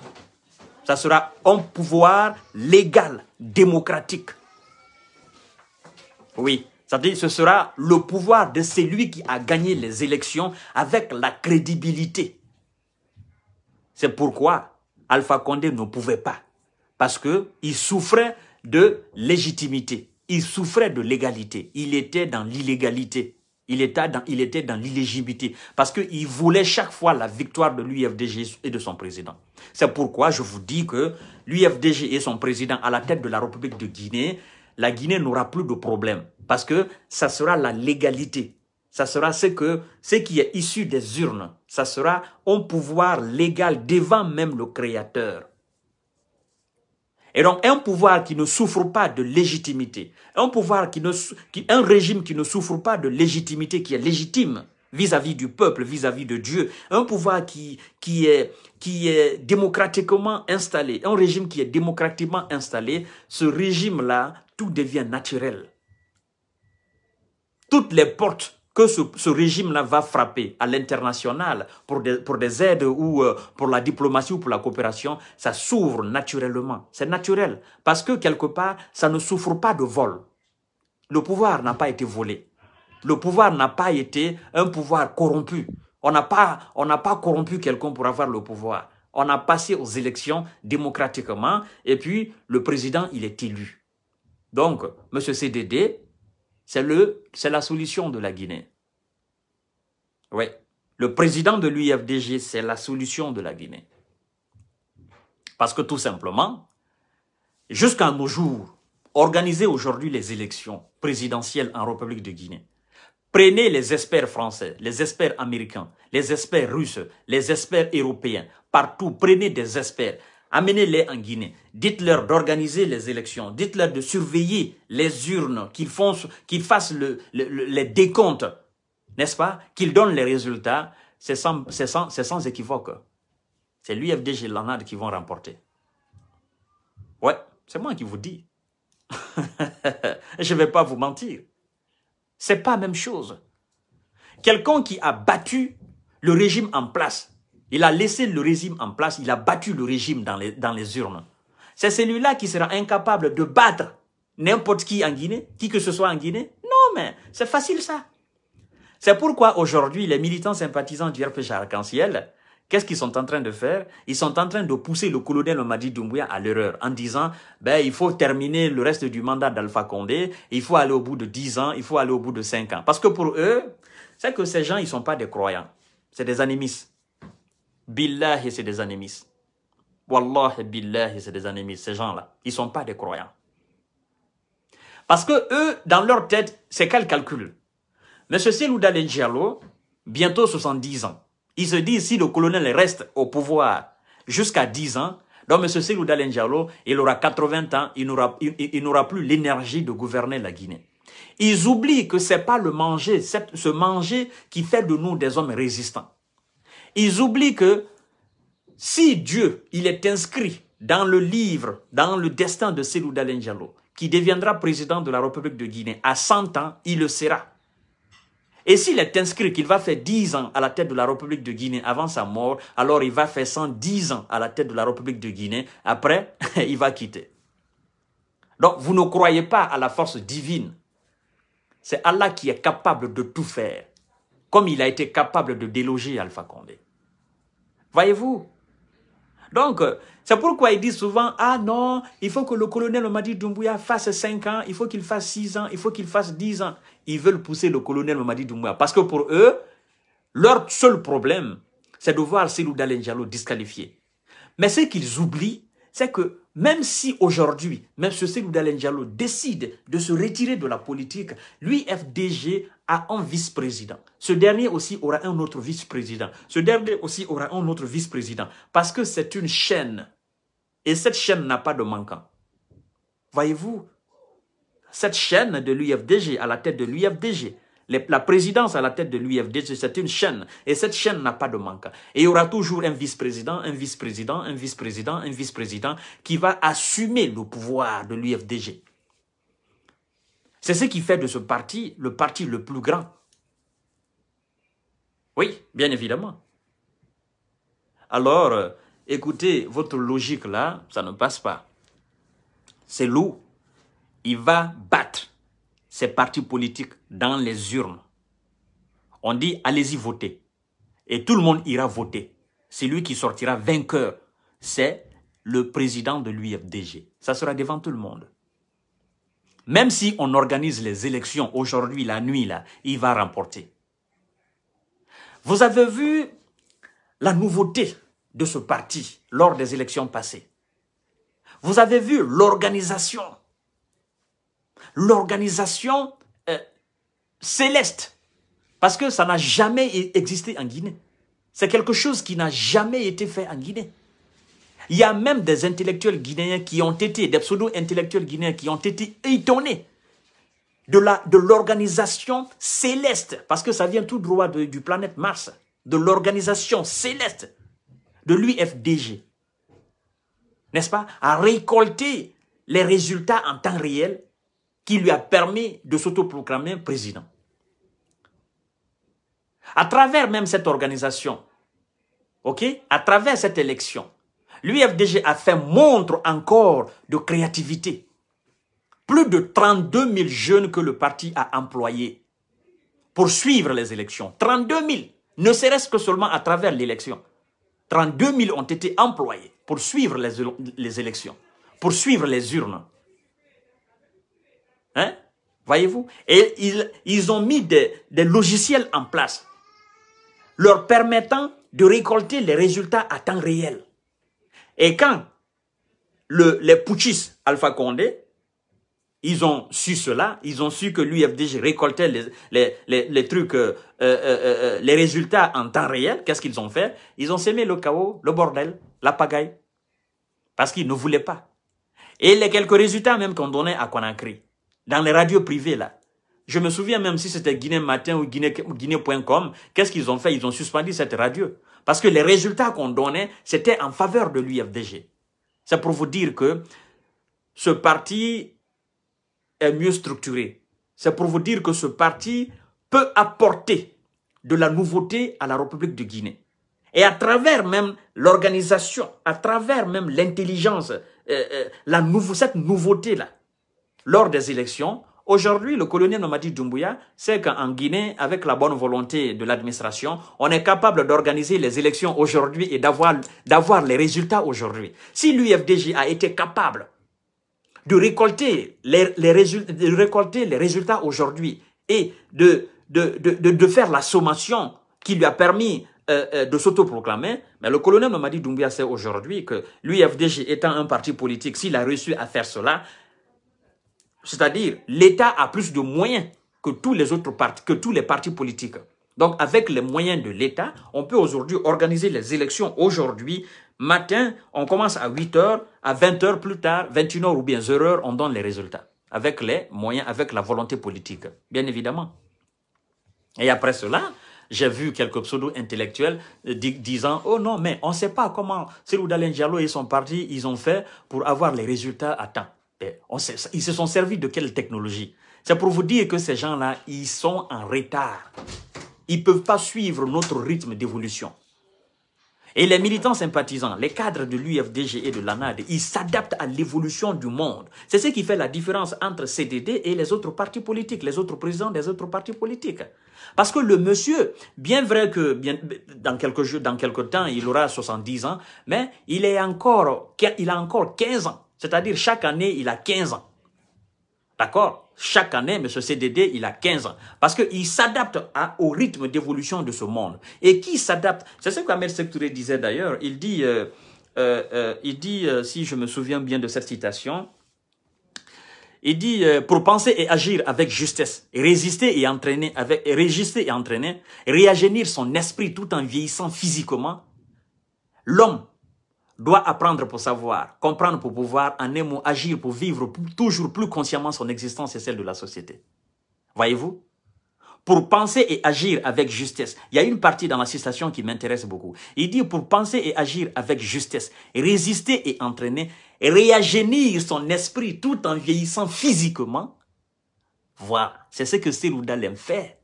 Ça sera un pouvoir légal, démocratique. Oui. C'est-à-dire ce sera le pouvoir de celui qui a gagné les élections avec la crédibilité. C'est pourquoi Alpha Condé ne pouvait pas. Parce qu'il souffrait de légitimité. Il souffrait de légalité. Il était dans l'illégalité. Il était dans, il était dans Parce qu'il voulait chaque fois la victoire de l'UFDG et de son président. C'est pourquoi je vous dis que l'UFDG et son président à la tête de la République de Guinée la Guinée n'aura plus de problème parce que ça sera la légalité. Ça sera ce, que, ce qui est issu des urnes. Ça sera un pouvoir légal devant même le Créateur. Et donc, un pouvoir qui ne souffre pas de légitimité, un pouvoir qui ne, qui, un régime qui ne souffre pas de légitimité, qui est légitime vis-à-vis du peuple, vis-à-vis -vis de Dieu, un pouvoir qui, qui est, qui est démocratiquement installé, un régime qui est démocratiquement installé, ce régime-là tout devient naturel. Toutes les portes que ce, régime-là va frapper à l'international pour des, pour des aides ou euh, pour la diplomatie ou pour la coopération, ça s'ouvre naturellement. C'est naturel parce que quelque part, ça ne souffre pas de vol. Le pouvoir n'a pas été volé. Le pouvoir n'a pas été un pouvoir corrompu. On n'a pas, on n'a pas corrompu quelqu'un pour avoir le pouvoir. On a passé aux élections démocratiquement et puis le président, il est élu. Donc, M. CDD, c'est la solution de la Guinée. Oui. Le président de l'UFDG, c'est la solution de la Guinée. Parce que tout simplement, jusqu'à nos jours, organisez aujourd'hui les élections présidentielles en République de Guinée. Prenez les experts français, les experts américains, les experts russes, les experts européens, partout, prenez des experts. Amenez-les en Guinée. Dites-leur d'organiser les élections. Dites-leur de surveiller les urnes, qu'ils fassent les décomptes, n'est-ce pas Qu'ils donnent les résultats. C'est sans, équivoque. C'est l'UFDG l'ANAD qui vont remporter. Ouais, c'est moi qui vous dis. Je ne vais pas vous mentir. C'est pas la même chose. Quelqu'un qui a battu le régime en place il a laissé le régime en place, il a battu le régime dans les, urnes. C'est celui-là qui sera incapable de battre n'importe qui en Guinée, qui que ce soit en Guinée. Non, mais c'est facile ça. C'est pourquoi aujourd'hui, les militants sympathisants du RPG Arc-en-Ciel, qu'est-ce qu'ils sont en train de faire Ils sont en train de pousser le colonel Mamadi Doumbouya à l'erreur en disant ben, il faut terminer le reste du mandat d'Alpha Condé, il faut aller au bout de 10 ans, il faut aller au bout de 5 ans. Parce que pour eux, c'est que ces gens, ils sont pas des croyants, c'est des animistes. Billahi, c'est des animistes. Wallahi, billahi, c'est des animistes. Ces gens-là, ils ne sont pas des croyants. Parce que eux, dans leur tête, c'est quel calcul Monsieur Selouda Diallo, bientôt 70 ans, Ils se disent, si le colonel reste au pouvoir jusqu'à 10 ans, donc M. Silouda Diallo, il aura 80 ans, il n'aura plus l'énergie de gouverner la Guinée. Ils oublient que ce n'est pas le manger, ce manger qui fait de nous des hommes résistants. Ils oublient que si Dieu, il est inscrit dans le livre, dans le destin de Selou Dalenjalo, qui deviendra président de la République de Guinée, à 100 ans, il le sera. Et s'il est inscrit qu'il va faire 10 ans à la tête de la République de Guinée avant sa mort, alors il va faire 110 ans à la tête de la République de Guinée. Après, il va quitter. Donc, vous ne croyez pas à la force divine. C'est Allah qui est capable de tout faire, comme il a été capable de déloger Alpha Condé. Voyez-vous donc, euh, c'est pourquoi ils disent souvent, ah non, il faut que le colonel Mamadi Doumbouya fasse 5 ans, il faut qu'il fasse 6 ans, il faut qu'il fasse 10 ans. Ils veulent pousser le colonel Mamadi Doumbouya parce que pour eux, leur seul problème, c'est de voir Silou Dalenjalo disqualifié. Mais ce qu'ils oublient, c'est que même si aujourd'hui, même si Selou décide de se retirer de la politique, lui, FDG, à un vice-président. Ce dernier aussi aura un autre vice-président. Ce dernier aussi aura un autre vice-président. Parce que c'est une chaîne. Et cette chaîne n'a pas de manquant. Voyez-vous, cette chaîne de l'UFDG, à la tête de l'UFDG, la présidence à la tête de l'UFDG, c'est une chaîne. Et cette chaîne n'a pas de manquant. Et il y aura toujours un vice-président, un vice-président, un vice-président, un vice-président qui va assumer le pouvoir de l'UFDG. C'est ce qui fait de ce parti le parti le plus grand. Oui, bien évidemment. Alors, euh, écoutez, votre logique là, ça ne passe pas. C'est loup. Il va battre ses partis politiques dans les urnes. On dit, allez-y voter. Et tout le monde ira voter. C'est lui qui sortira vainqueur, c'est le président de l'UFDG. Ça sera devant tout le monde. Même si on organise les élections aujourd'hui, la nuit, là, il va remporter. Vous avez vu la nouveauté de ce parti lors des élections passées. Vous avez vu l'organisation. L'organisation euh, céleste. Parce que ça n'a jamais e-, existé en Guinée. C'est quelque chose qui n'a jamais été fait en Guinée. Il y a même des intellectuels guinéens qui ont été, des pseudo-intellectuels guinéens qui ont été étonnés de l'organisation de céleste, parce que ça vient tout droit du planète Mars, de l'organisation céleste de l'UFDG, n'est-ce pas, à récolter les résultats en temps réel qui lui a permis de s'autoproclamer président. À travers même cette organisation, ok, à travers cette élection, l'UFDG a fait montre encore de créativité. Plus de 32 000 jeunes que le parti a employés pour suivre les élections. 32 000, ne serait-ce que seulement à travers l'élection. 32 000 ont été employés pour suivre les, élections, pour suivre les urnes. Hein? Voyez-vous Et ils, ont mis des logiciels en place leur permettant de récolter les résultats à temps réel. Et quand le, les putschistes Alpha Condé, ils ont su cela, ils ont su que l'UFDG récoltait les, les, trucs, euh, euh, euh, les résultats en temps réel. Qu'est-ce qu'ils ont fait Ils ont semé le chaos, le bordel, la pagaille. Parce qu'ils ne voulaient pas. Et les quelques résultats même qu'on donnait à Conakry, dans les radios privées là, je me souviens même si c'était Guinée Matin ou Guinée.com, qu'est-ce qu'ils ont fait Ils ont suspendu cette radio. Parce que les résultats qu'on donnait, c'était en faveur de l'UFDG. C'est pour vous dire que ce parti est mieux structuré. C'est pour vous dire que ce parti peut apporter de la nouveauté à la République de Guinée. Et à travers même l'organisation, à travers même l'intelligence, euh, euh, cette nouveauté-là, lors des élections, Aujourd'hui, le colonel Mamadi Doumbouya sait qu'en Guinée, avec la bonne volonté de l'administration, on est capable d'organiser les élections aujourd'hui et d'avoir les résultats aujourd'hui. Si l'UFDJ a été capable de récolter les, résultats, aujourd'hui et de, faire la sommation qui lui a permis euh, euh, de s'autoproclamer, mais le colonel Mamadi Doumbouya sait aujourd'hui que l'UFDJ étant un parti politique, s'il a réussi à faire cela, c'est-à-dire, l'État a plus de moyens que tous les autres partis, que tous les partis politiques. Donc, avec les moyens de l'État, on peut aujourd'hui organiser les élections aujourd'hui. Matin, on commence à 8 h à 20 h plus tard, 21 h ou bien 0 h on donne les résultats. Avec les moyens, avec la volonté politique, bien évidemment. Et après cela, j'ai vu quelques pseudo-intellectuels euh, disant « Oh non, mais on ne sait pas comment Selou Diallo et son parti, ils ont fait pour avoir les résultats à temps. » on ils se sont servis de quelle technologie C'est pour vous dire que ces gens-là, ils sont en retard. Ils ne peuvent pas suivre notre rythme d'évolution. Et les militants sympathisants, les cadres de l'UFDG et de l'ANAD, ils s'adaptent à l'évolution du monde. C'est ce qui fait la différence entre CDD et les autres partis politiques, les autres présidents des autres partis politiques. Parce que le monsieur, bien vrai que dans, quelques, dans quelques temps, il aura 70 ans, mais il, est encore, il a encore 15 ans. C'est-à-dire chaque année, il a 15 ans. D'accord Chaque année, M. CDD, il a 15 ans. Parce qu'il s'adapte au rythme d'évolution de ce monde. Et qui s'adapte C'est ce qu'Amel Sektouré disait d'ailleurs. Il dit, euh, euh, euh, il dit si je me souviens bien de cette citation, il dit pour penser et agir avec justesse, résister et entraîner avec résister et entraîner, réagénir son esprit tout en vieillissant physiquement. L'homme doit apprendre pour savoir, comprendre pour pouvoir, en un agir pour vivre toujours plus consciemment son existence et celle de la société. Voyez-vous Pour penser et agir avec justesse, il y a une partie dans la citation qui m'intéresse beaucoup. Il dit pour penser et agir avec justesse, résister et entraîner, réagénir son esprit tout en vieillissant physiquement. Voilà, c'est ce que faire. fait.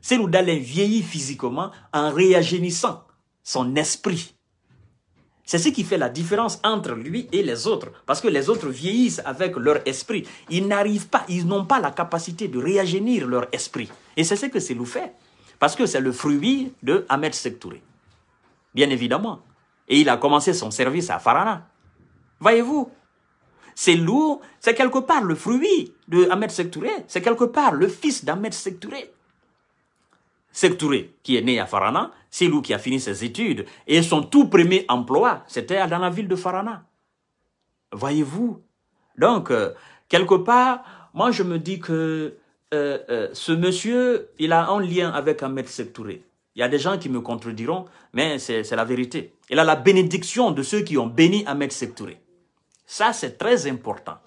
Seloudalem vieillit physiquement en réagénissant son esprit c'est ce qui fait la différence entre lui et les autres, parce que les autres vieillissent avec leur esprit. Ils n'arrivent pas, ils n'ont pas la capacité de réagénir leur esprit. Et c'est ce que lui fait, parce que c'est le fruit de Ahmed Sektouré, bien évidemment. Et il a commencé son service à Farana. Voyez-vous, C'est lourd, c'est quelque part le fruit de Ahmed Sektouré, c'est quelque part le fils d'Ahmed Sektouré. Sektouré, qui est né à Farana, c'est lui qui a fini ses études. Et son tout premier emploi, c'était dans la ville de Farana. Voyez-vous Donc, euh, quelque part, moi je me dis que euh, euh, ce monsieur, il a un lien avec Ahmed Sektouré. Il y a des gens qui me contrediront, mais c'est la vérité. Il a la bénédiction de ceux qui ont béni Ahmed Sektouré. Ça, c'est très important.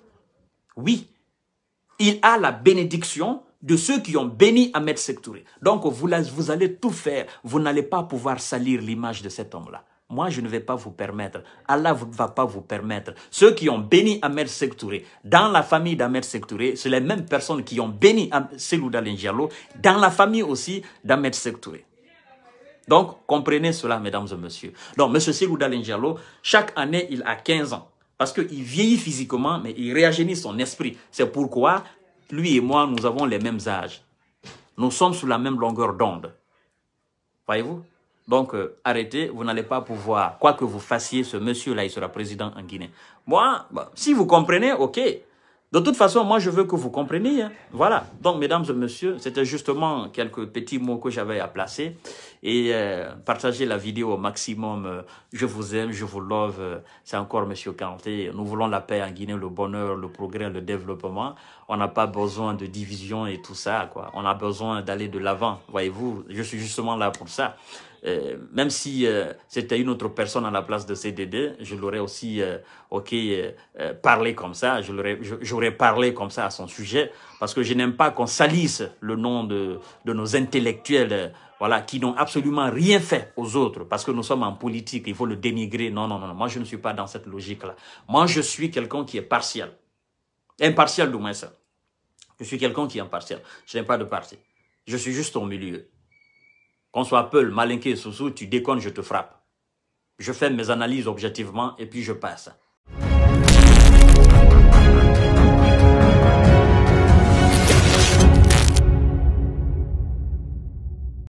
Oui, il a la bénédiction de ceux qui ont béni Ahmed Sektouré. Donc, vous, allez tout faire. Vous n'allez pas pouvoir salir l'image de cet homme-là. Moi, je ne vais pas vous permettre. Allah ne va pas vous permettre. Ceux qui ont béni Ahmed Sektouré, dans la famille d'Ahmed Sektouré, c'est les mêmes personnes qui ont béni Selou Dalengialo, dans la famille aussi d'Ahmed Sektouré. Donc, comprenez cela, mesdames et messieurs. Donc, M. Selou chaque année, il a 15 ans. Parce qu'il vieillit physiquement, mais il réagénit son esprit. C'est pourquoi lui et moi, nous avons les mêmes âges. Nous sommes sur la même longueur d'onde. Voyez-vous Donc, euh, arrêtez, vous n'allez pas pouvoir, quoi que vous fassiez, ce monsieur-là, il sera président en Guinée. Moi, bah, si vous comprenez, ok, de toute façon, moi, je veux que vous compreniez. Hein. Voilà. Donc, mesdames et messieurs, c'était justement quelques petits mots que j'avais à placer. Et euh, partagez la vidéo au maximum. Je vous aime, je vous love. C'est encore Monsieur Kanté. Nous voulons la paix en Guinée, le bonheur, le progrès, le développement. On n'a pas besoin de division et tout ça. quoi. On a besoin d'aller de l'avant. Voyez-vous, je suis justement là pour ça. Euh, même si euh, c'était une autre personne à la place de CDD, je l'aurais aussi euh, ok parlé comme ça, je j'aurais parlé comme ça à son sujet, parce que je n'aime pas qu'on salisse le nom de, de nos intellectuels voilà, qui n'ont absolument rien fait aux autres, parce que nous sommes en politique, il faut le dénigrer. Non, non, non, moi je ne suis pas dans cette logique-là. Moi je suis quelqu'un qui est partiel, impartial du moins ça. Je suis quelqu'un qui est impartial, je n'aime pas de parti, je suis juste au milieu. Qu'on soit Apple, malinqué, Soussou, tu déconnes, je te frappe. Je fais mes analyses objectivement et puis je passe.